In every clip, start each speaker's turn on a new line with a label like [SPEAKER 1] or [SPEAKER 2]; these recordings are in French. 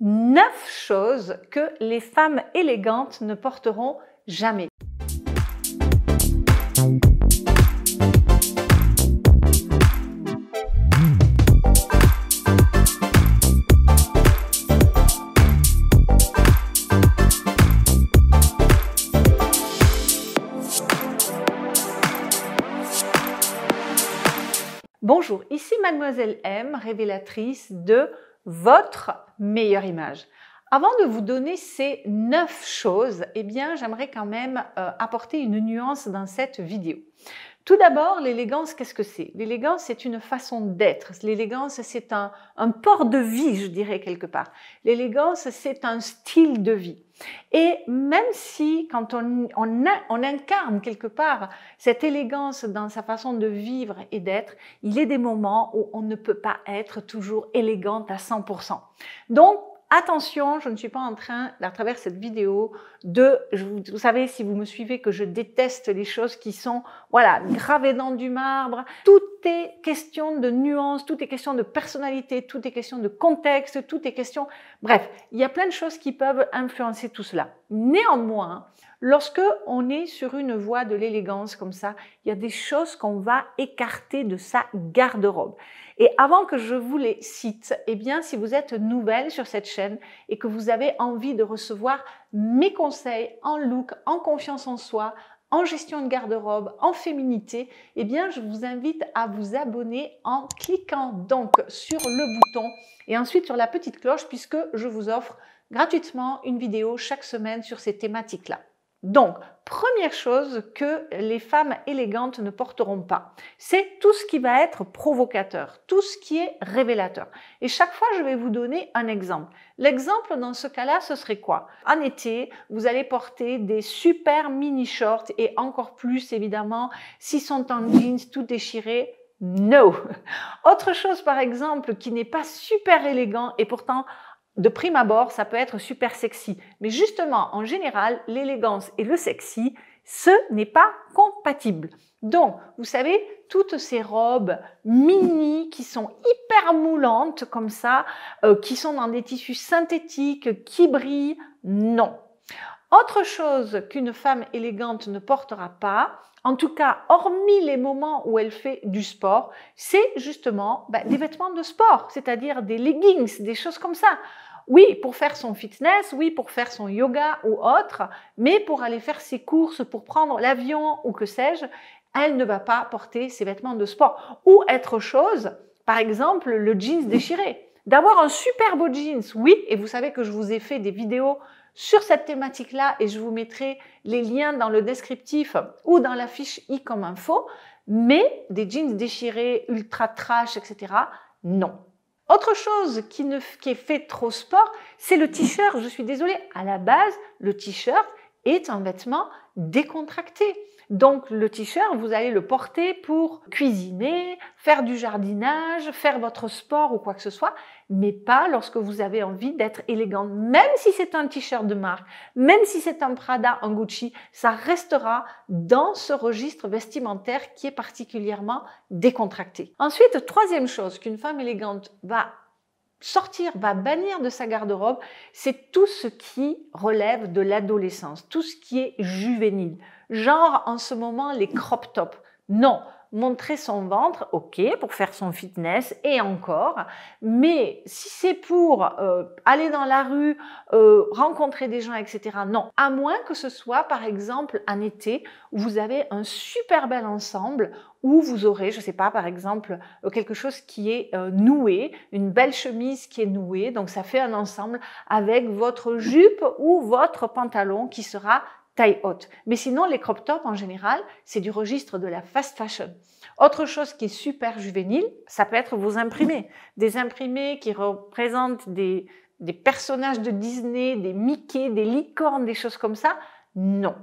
[SPEAKER 1] Neuf choses que les femmes élégantes ne porteront jamais. Bonjour, ici mademoiselle M, révélatrice de votre meilleure image. Avant de vous donner ces neuf choses, eh bien, j'aimerais quand même euh, apporter une nuance dans cette vidéo. Tout d'abord, l'élégance, qu'est-ce que c'est L'élégance, c'est une façon d'être. L'élégance, c'est un, port de vie, je dirais quelque part. L'élégance, c'est un style de vie. Et même si, quand on, incarne quelque part cette élégance dans sa façon de vivre et d'être, il y a des moments où on ne peut pas être toujours élégante à 100%. Donc, attention, je ne suis pas en train, à travers cette vidéo, de, vous savez, si vous me suivez, que je déteste les choses qui sont, voilà, gravées dans du marbre. Tout est question de nuances, tout est question de personnalité, tout est question de contexte, tout est question, bref, il y a plein de choses qui peuvent influencer tout cela. Néanmoins, Lorsque on est sur une voie de l'élégance comme ça, il y a des choses qu'on va écarter de sa garde-robe. Et avant que je vous les cite, eh bien, si vous êtes nouvelle sur cette chaîne et que vous avez envie de recevoir mes conseils en look, en confiance en soi, en gestion de garde-robe, en féminité, eh bien, je vous invite à vous abonner en cliquant donc sur le bouton et ensuite sur la petite cloche puisque je vous offre gratuitement une vidéo chaque semaine sur ces thématiques-là. Donc, première chose que les femmes élégantes ne porteront pas, c'est tout ce qui va être provocateur, tout ce qui est révélateur. Et chaque fois, je vais vous donner un exemple. L'exemple dans ce cas-là, ce serait quoi En été, vous allez porter des super mini shorts et encore plus, évidemment, s'ils sont en jeans tout déchirés, no. Autre chose, par exemple, qui n'est pas super élégant et pourtant de prime abord, ça peut être super sexy. Mais justement, en général, l'élégance et le sexy, ce n'est pas compatible. Donc, vous savez, toutes ces robes mini qui sont hyper moulantes comme ça, euh, qui sont dans des tissus synthétiques, qui brillent, non. Autre chose qu'une femme élégante ne portera pas, en tout cas hormis les moments où elle fait du sport, c'est justement bah, des vêtements de sport, c'est-à-dire des leggings, des choses comme ça. Oui, pour faire son fitness, oui, pour faire son yoga ou autre, mais pour aller faire ses courses, pour prendre l'avion ou que sais-je, elle ne va pas porter ses vêtements de sport. Ou être chose, par exemple, le jeans déchiré. D'avoir un super beau jeans, oui, et vous savez que je vous ai fait des vidéos sur cette thématique-là et je vous mettrai les liens dans le descriptif ou dans la fiche i comme info. Mais des jeans déchirés, ultra trash, etc., non. Autre chose qui, est fait trop sport, c'est le t-shirt. Je suis désolée, à la base, le t-shirt est un vêtement décontracté. Donc le t-shirt, vous allez le porter pour cuisiner, faire du jardinage, faire votre sport ou quoi que ce soit mais pas lorsque vous avez envie d'être élégante. Même si c'est un t-shirt de marque, même si c'est un Prada, un Gucci, ça restera dans ce registre vestimentaire qui est particulièrement décontracté. Ensuite, troisième chose qu'une femme élégante va sortir, va bannir de sa garde-robe, c'est tout ce qui relève de l'adolescence, tout ce qui est juvénile. Genre en ce moment les crop tops. Non, montrer son ventre, ok, pour faire son fitness et encore, mais si c'est pour euh, aller dans la rue, euh, rencontrer des gens, etc., non, à moins que ce soit par exemple un été où vous avez un super bel ensemble, où vous aurez, je ne sais pas, par exemple, euh, quelque chose qui est noué, une belle chemise qui est nouée, donc ça fait un ensemble avec votre jupe ou votre pantalon qui sera taille haute. Mais sinon, les crop tops, en général, c'est du registre de la fast fashion. Autre chose qui est super juvénile, ça peut être vos imprimés. Des imprimés qui représentent des, des personnages de Disney, des Mickey, des licornes, des choses comme ça. Non.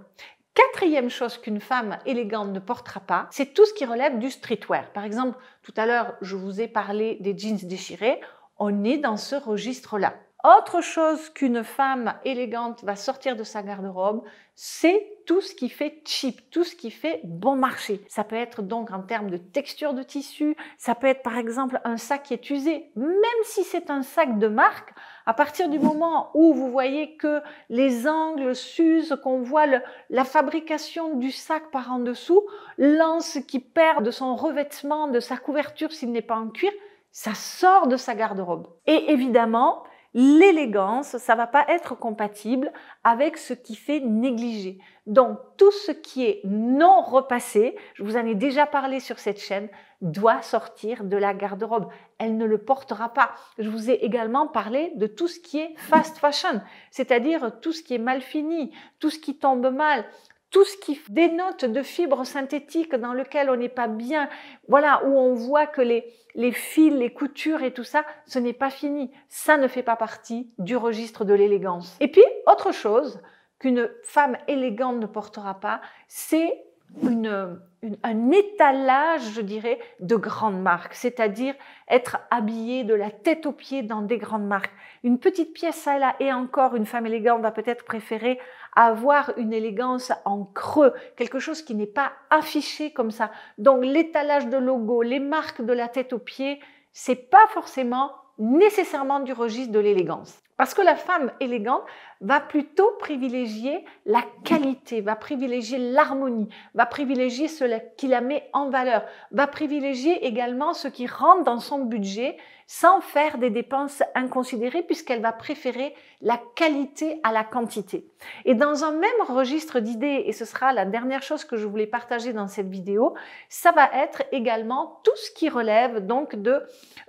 [SPEAKER 1] Quatrième chose qu'une femme élégante ne portera pas, c'est tout ce qui relève du streetwear. Par exemple, tout à l'heure, je vous ai parlé des jeans déchirés. On est dans ce registre-là. Autre chose qu'une femme élégante va sortir de sa garde-robe, c'est tout ce qui fait cheap, tout ce qui fait bon marché. Ça peut être donc en termes de texture de tissu, ça peut être par exemple un sac qui est usé, même si c'est un sac de marque, à partir du moment où vous voyez que les angles s'usent, qu'on voit la fabrication du sac par en dessous, l'anse qui perd de son revêtement, de sa couverture s'il n'est pas en cuir, ça sort de sa garde-robe. Et évidemment, l'élégance, ça va pas être compatible avec ce qui fait négliger. Donc tout ce qui est non repassé, je vous en ai déjà parlé sur cette chaîne, doit sortir de la garde-robe. Elle ne le portera pas. Je vous ai également parlé de tout ce qui est fast fashion, c'est-à-dire tout ce qui est mal fini, tout ce qui tombe mal, tout ce qui dénote de fibres synthétiques dans lequel on n'est pas bien, voilà, où on voit que les, les fils, les coutures et tout ça, ce n'est pas fini. Ça ne fait pas partie du registre de l'élégance. Et puis, autre chose qu'une femme élégante ne portera pas, c'est une un étalage, je dirais, de grandes marques, c'est-à-dire être habillé de la tête aux pieds dans des grandes marques. Une petite pièce, ça et là, et encore, une femme élégante va peut-être préférer avoir une élégance en creux, quelque chose qui n'est pas affiché comme ça. Donc l'étalage de logos, les marques de la tête aux pieds, c'est pas forcément nécessairement du registre de l'élégance. Parce que la femme élégante va plutôt privilégier la qualité, va privilégier l'harmonie, va privilégier ce qui la met en valeur, va privilégier également ce qui rentre dans son budget sans faire des dépenses inconsidérées puisqu'elle va préférer la qualité à la quantité. Et dans un même registre d'idées, et ce sera la dernière chose que je voulais partager dans cette vidéo, ça va être également tout ce qui relève donc de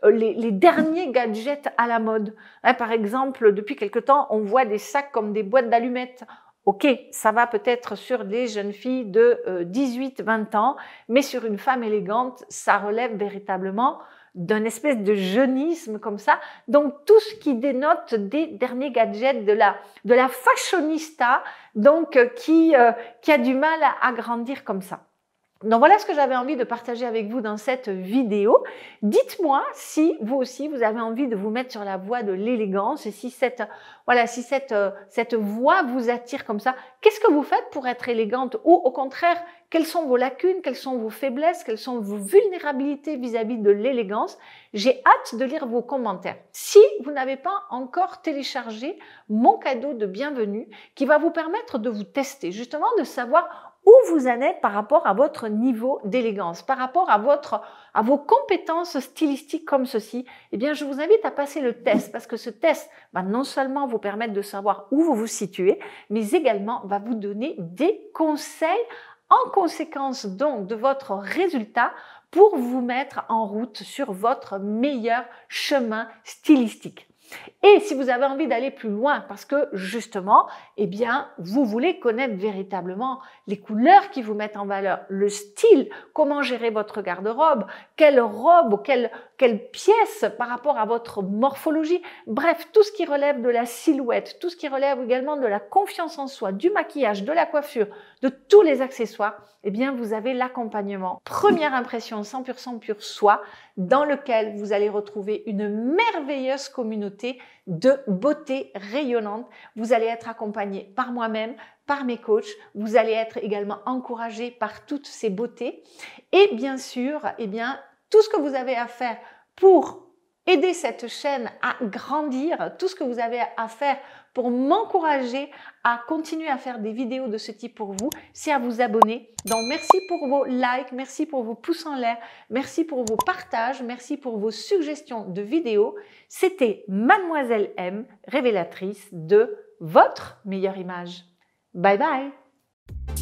[SPEAKER 1] euh, les, derniers gadgets à la mode. Hein, par exemple, depuis quelque temps, on voit des sacs comme des boîtes d'allumettes. Ok, ça va peut-être sur des jeunes filles de 18-20 euh, ans, mais sur une femme élégante, ça relève véritablement d'un espèce de jeunisme comme ça. Donc tout ce qui dénote des derniers gadgets de la de la fashionista, donc euh, qui euh, qui a du mal à grandir comme ça. Donc voilà ce que j'avais envie de partager avec vous dans cette vidéo. Dites-moi si vous aussi vous avez envie de vous mettre sur la voie de l'élégance et si cette voilà, voie vous attire comme ça, qu'est-ce que vous faites pour être élégante ou au contraire, quelles sont vos lacunes, quelles sont vos faiblesses, quelles sont vos vulnérabilités vis à -vis de l'élégance J'ai hâte de lire vos commentaires. Si vous n'avez pas encore téléchargé mon cadeau de bienvenue qui va vous permettre de vous tester, justement de savoir où vous en êtes par rapport à votre niveau d'élégance, par rapport à, votre, à vos compétences stylistiques comme ceci, eh bien, je vous invite à passer le test parce que ce test va non seulement vous permettre de savoir où vous vous situez, mais également va vous donner des conseils en conséquence donc de votre résultat pour vous mettre en route sur votre meilleur chemin stylistique. Et si vous avez envie d'aller plus loin, parce que justement, eh bien, vous voulez connaître véritablement les couleurs qui vous mettent en valeur, le style, comment gérer votre garde-robe, quelle robe, ou quelle quelle pièce par rapport à votre morphologie. Bref, tout ce qui relève de la silhouette, tout ce qui relève également de la confiance en soi, du maquillage, de la coiffure, de tous les accessoires, eh bien, vous avez l'accompagnement. Première impression 100% pure soi, dans lequel vous allez retrouver une merveilleuse communauté de beauté rayonnante. Vous allez être accompagné par moi-même, par mes coachs. Vous allez être également encouragé par toutes ces beautés. Et bien sûr, eh bien, tout ce que vous avez à faire pour aider cette chaîne à grandir, tout ce que vous avez à faire pour m'encourager à continuer à faire des vidéos de ce type pour vous, c'est à vous abonner. Donc merci pour vos likes, merci pour vos pouces en l'air, merci pour vos partages, merci pour vos suggestions de vidéos. C'était mademoiselle M, révélatrice de votre meilleure image. Bye bye